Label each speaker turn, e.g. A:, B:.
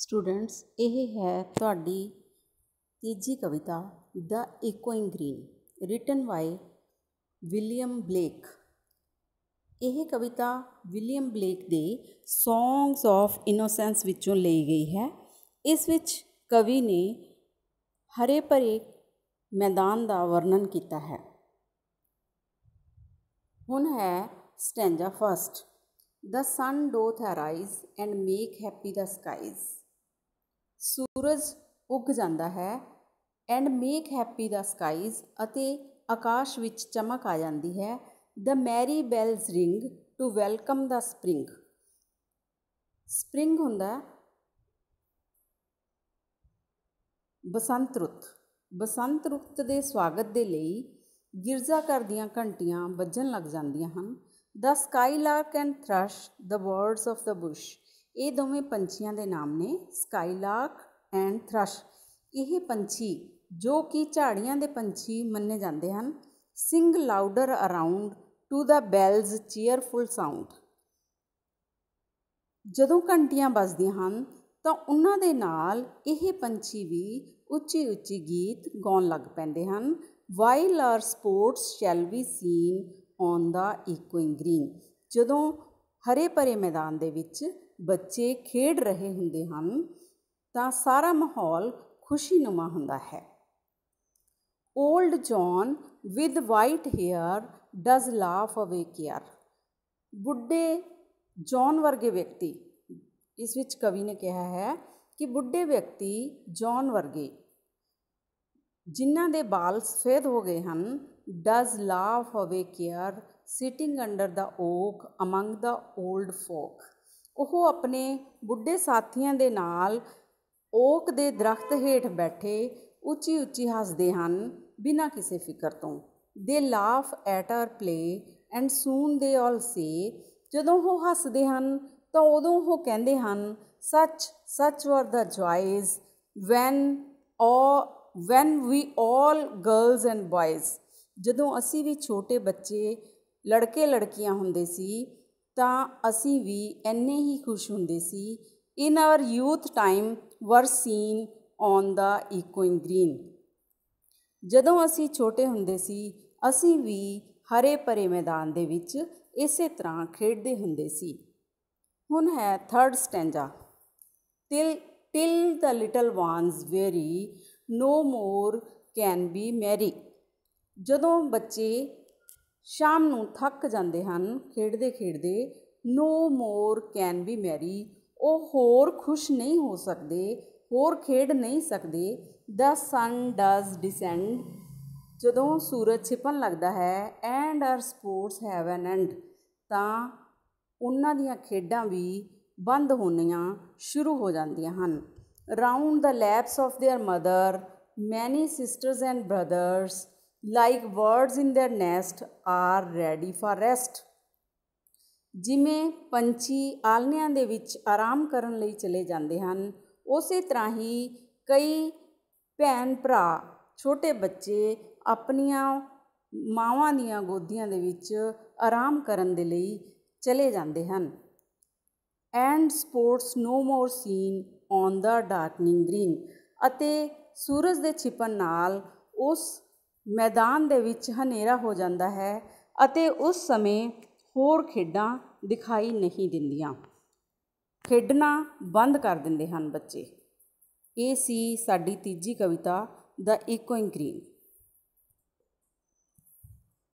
A: students ਇਹ ਹੈ ਤੁਹਾਡੀ ਤੀਜੀ ਕਵਿਤਾ the echoing green written by William Blake ਇਹ ਕਵਿਤਾ ਵਿਲੀਅਮ ਬਲੇਕ ਦੇ ਸੌਂਗਸ ਆਫ ਇਨੋਸੈਂਸ ਵਿੱਚੋਂ ਲਈ ਗਈ ਹੈ ਇਸ ਵਿੱਚ ਕਵੀ ਨੇ ਹਰੇ ਭਰੇ ਮੈਦਾਨ ਦਾ ਵਰਣਨ ਕੀਤਾ ਹੈ ਹੁਣ ਹੈ stanza first the sun doth arise and make happy the skies ਸੂਰਜ ਉੱਗ ਜਾਂਦਾ ਹੈ and make happy the skies ਅਤੇ ਆਕਾਸ਼ ਵਿੱਚ ਚਮਕ ਆ ਜਾਂਦੀ ਹੈ the merry bells ring to welcome the spring spring ਹੁੰਦਾ ਬਸੰਤ ਰੁੱਤ ਬਸੰਤ ਰੁੱਤ ਦੇ ਸਵਾਗਤ ਦੇ ਲਈ ਗਿਰਜ਼ਾ ਘਰ ਦੀਆਂ ਘੰਟੀਆਂ ਵੱਜਣ ਲੱਗ ਜਾਂਦੀਆਂ ਹਨ the lark and thrush the birds of the bush ਇਹ ਦੋਵੇਂ ਪੰਛੀਆਂ ਦੇ ਨਾਮ ਨੇ ਸਕਾਈਲਾਕ ਐਂਡ ਥਰਸ਼ ਇਹ ਪੰਛੀ ਜੋ ਕਿ ਝਾੜੀਆਂ ਦੇ ਪੰਛੀ ਮੰਨੇ ਜਾਂਦੇ ਹਨ sing louder around to the bells cheerful sound ਜਦੋਂ ਘੰਟੀਆਂ ਵੱਜਦੀਆਂ ਹਨ ਤਾਂ ਉਹਨਾਂ ਦੇ ਨਾਲ ਇਹ ਪੰਛੀ ਵੀ ਉੱਚੀ ਉੱਚੀ ਗੀਤ ਗਾਉਣ ਲੱਗ ਪੈਂਦੇ ਹਨ while our sports shall be seen on the echoing green ਜਦੋਂ ਹਰੇ ਭਰੇ ਮੈਦਾਨ ਦੇ ਵਿੱਚ ਬੱਚੇ ਖੇਡ ਰਹੇ ਹੁੰਦੇ ਹਨ ਤਾਂ ਸਾਰਾ ਮਾਹੌਲ ਖੁਸ਼ੀਨੁਮਾ ਹੁੰਦਾ ਹੈ old John with white hair does laugh away care ਬੁੱਢੇ ਜੌਨ ਵਰਗੇ ਵਿਅਕਤੀ ਇਸ ਵਿੱਚ ਕਵੀ ਨੇ ਕਿਹਾ ਹੈ ਕਿ ਬੁੱਢੇ ਵਿਅਕਤੀ ਜੌਨ ਵਰਗੇ ਜਿਨ੍ਹਾਂ ਦੇ ਬਾਲ ਸਫੇਦ ਹੋ ਗਏ ਹਨ does laugh away care sitting under the oak among the old folk ਉਹ ਆਪਣੇ ਬੁੱਢੇ ਸਾਥੀਆਂ ਦੇ ਨਾਲ ਓਕ ਦੇ ਦਰਖਤ ਹੇਠ ਬੈਠੇ ਉੱਚੀ ਉੱਚੀ ਹੱਸਦੇ ਹਨ ਬਿਨਾਂ ਕਿਸੇ ਫਿਕਰ ਤੋਂ they laugh at our play and soon they all ਸੇ ਜਦੋਂ ਉਹ ਹੱਸਦੇ ਹਨ ਤਾਂ ਉਦੋਂ ਉਹ ਕਹਿੰਦੇ ਹਨ such such were the joys when our when we all girls and boys ਜਦੋਂ ਅਸੀਂ ਵੀ ਛੋਟੇ ਬੱਚੇ ਲੜਕੇ ਲੜਕੀਆਂ ਹੁੰਦੇ ਸੀ ਤਾਂ ਅਸੀਂ ਵੀ ਇੰਨੇ ਹੀ ਖੁਸ਼ ਹੁੰਦੇ ਸੀ in our youth time were seen on the echoing green ਜਦੋਂ ਅਸੀਂ ਛੋਟੇ ਹੁੰਦੇ ਸੀ ਅਸੀਂ ਵੀ ਹਰੇ ਭਰੇ ਮੈਦਾਨ ਦੇ ਵਿੱਚ ਇਸੇ ਤਰ੍ਹਾਂ ਖੇਡਦੇ ਹੁੰਦੇ ਸੀ ਹੁਣ ਹੈ third stanza till till the little ones weary no more can be merry ਜਦੋਂ ਬੱਚੇ ਸ਼ਾਮ ਨੂੰ ਥੱਕ ਜਾਂਦੇ ਹਨ ਖੇਡਦੇ ਖੇਡਦੇ no more can be merry ਉਹ ਹੋਰ ਖੁਸ਼ ਨਹੀਂ ਹੋ ਸਕਦੇ ਹੋਰ ਖੇਡ ਨਹੀਂ ਸਕਦੇ ਦ ਸਨ ਡਸ ਡਿਸੈਂਡ ਜਦੋਂ ਸੂਰਜ ਛਿਪਣ ਲੱਗਦਾ ਹੈ and our sports have an end ਤਾਂ ਉਹਨਾਂ ਦੀਆਂ ਖੇਡਾਂ ਵੀ ਬੰਦ ਹੋਣੀਆਂ ਸ਼ੁਰੂ ਹੋ ਜਾਂਦੀਆਂ ਹਨ round the laps of their mother many sisters and brothers like birds in their nest are ready for rest ਜਿਵੇਂ ਪੰਛੀ ਆਲਣਿਆਂ ਦੇ ਵਿੱਚ ਆਰਾਮ ਕਰਨ ਲਈ ਚਲੇ ਜਾਂਦੇ ਹਨ ਉਸੇ ਤਰ੍ਹਾਂ ਹੀ ਕਈ ਭੈਣ ਭਰਾ ਛੋਟੇ ਬੱਚੇ ਆਪਣੀਆਂ ਮਾਵਾਂ ਦੀਆਂ ਗੋਦੀਆਂ ਦੇ ਵਿੱਚ ਆਰਾਮ ਕਰਨ ਦੇ ਲਈ ਚਲੇ ਜਾਂਦੇ ਹਨ and sports no more seen on the darkening green ਅਤੇ ਸੂਰਜ ਦੇ ਛਿਪਣ ਨਾਲ ਉਸ ਮੈਦਾਨ ਦੇ ਵਿੱਚ ਹਨੇਰਾ ਹੋ ਜਾਂਦਾ ਹੈ ਅਤੇ ਉਸ ਸਮੇਂ ਹੋਰ ਖੇਡਾਂ ਦਿਖਾਈ ਨਹੀਂ ਦਿੰਦੀਆਂ ਖੇਡਣਾ ਬੰਦ ਕਰ ਦਿੰਦੇ ਹਨ ਬੱਚੇ ਇਹ ਸੀ ਸਾਡੀ ਤੀਜੀ ਕਵਿਤਾ ਦਾ ਇੱਕੋ ਇੰਗਰੀਨ